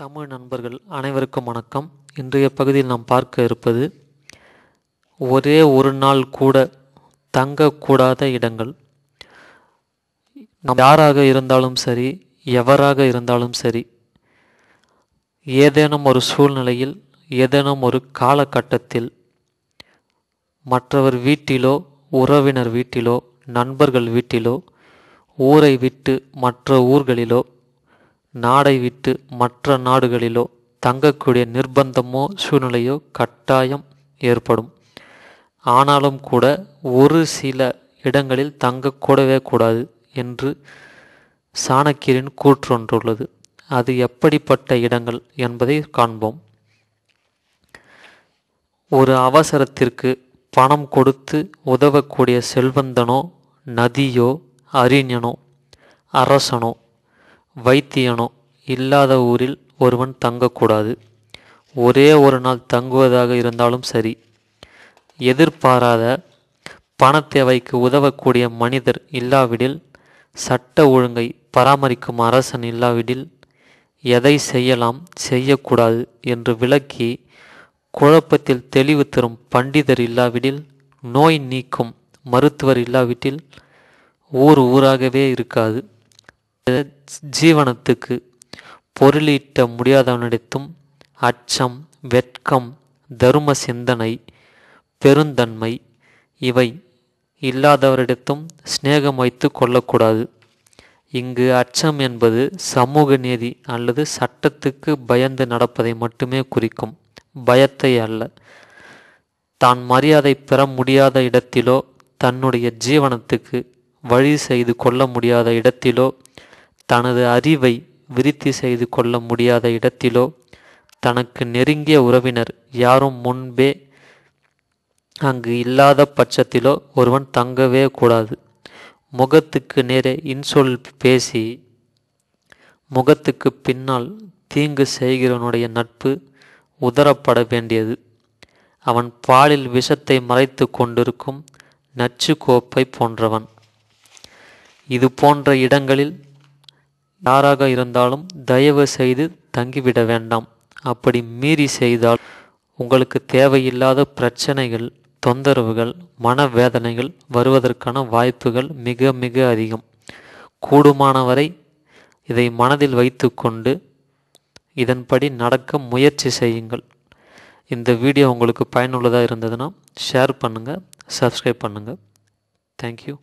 தமிழ் நண்பர்கள் அனைவருக்கும் வணக்கம் இன்றைய பகுதியில் நாம் பார்க்க இருப்பது ஒரே ஒரு நாள் கூட தங்கக்கூடாத இடங்கள் நம் யாராக இருந்தாலும் சரி எவராக இருந்தாலும் சரி ஏதேனும் ஒரு சூழ்நிலையில் ஏதேனும் ஒரு காலகட்டத்தில் மற்றவர் வீட்டிலோ உறவினர் வீட்டிலோ நண்பர்கள் வீட்டிலோ ஊரை விட்டு மற்ற ஊர்களிலோ நாடை விட்டு மற்ற நாடுகளிலோ தங்கக்கூடிய நிர்பந்தமோ சூழ்நிலையோ கட்டாயம் ஏற்படும் ஆனாலும் கூட ஒரு சில இடங்களில் தங்கக்கூடவே கூடாது என்று சாணக்கியரின் கூற்றொன்றுள்ளது அது எப்படிப்பட்ட இடங்கள் என்பதை காண்போம் ஒரு அவசரத்திற்கு பணம் கொடுத்து உதவக்கூடிய செல்வந்தனோ நதியோ அறிஞனோ அரசனோ வைத்தியனோ இல்லாத ஊரில் ஒருவன் தங்கக்கூடாது ஒரே ஒரு நாள் தங்குவதாக இருந்தாலும் சரி எதிர்பாராத பணத்தேவைக்கு உதவக்கூடிய மனிதர் இல்லாவிடில் சட்ட ஒழுங்கை பராமரிக்கும் அரசன் இல்லாவிடில் எதை செய்யலாம் செய்யக்கூடாது என்று விளக்கி குழப்பத்தில் தெளிவு தரும் பண்டிதர் இல்லாவிடில் நோய் நீக்கும் மருத்துவர் இல்லாவிட்டில் ஊர் ஊராகவே இருக்காது ஜீவனத்துக்கு பொருளீட்ட முடியாதவனிடத்தும் அச்சம் வெட்கம் தரும சிந்தனை பெருந்தன்மை இவை இல்லாதவரிடத்தும் சிநேகம் வைத்து கொள்ளக்கூடாது இங்கு அச்சம் என்பது சமூக நீதி அல்லது சட்டத்துக்கு பயந்து நடப்பதை மட்டுமே குறிக்கும் பயத்தை அல்ல தான் மரியாதை பெற முடியாத இடத்திலோ தன்னுடைய ஜீவனத்துக்கு வழி செய்து கொள்ள முடியாத இடத்திலோ தனது அறிவை விருத்தி செய்து கொள்ள முடியாத இடத்திலோ தனக்கு நெருங்கிய உறவினர் யாரும் முன்பே அங்கு இல்லாத பட்சத்திலோ ஒருவன் தங்கவே கூடாது முகத்துக்கு நேரே இன்சொல் பேசி முகத்துக்கு பின்னால் தீங்கு செய்கிறவனுடைய நட்பு உதறப்பட வேண்டியது அவன் பாலில் விஷத்தை மறைத்து கொண்டிருக்கும் நச்சு கோப்பை போன்றவன் இது போன்ற இடங்களில் யாராக இருந்தாலும் தயவு செய்து தங்கிவிட வேண்டாம் அப்படி மீறி செய்தால் உங்களுக்கு தேவையில்லாத பிரச்சனைகள் தொந்தரவுகள் மனவேதனைகள் வருவதற்கான வாய்ப்புகள் மிக மிக அதிகம் கூடுமானவரை இதை மனதில் வைத்துக்கொண்டு இதன்படி நடக்க முயற்சி செய்யுங்கள் இந்த வீடியோ உங்களுக்கு பயனுள்ளதாக இருந்ததுன்னா ஷேர் பண்ணுங்கள் சப்ஸ்கிரைப் பண்ணுங்கள் தேங்க்யூ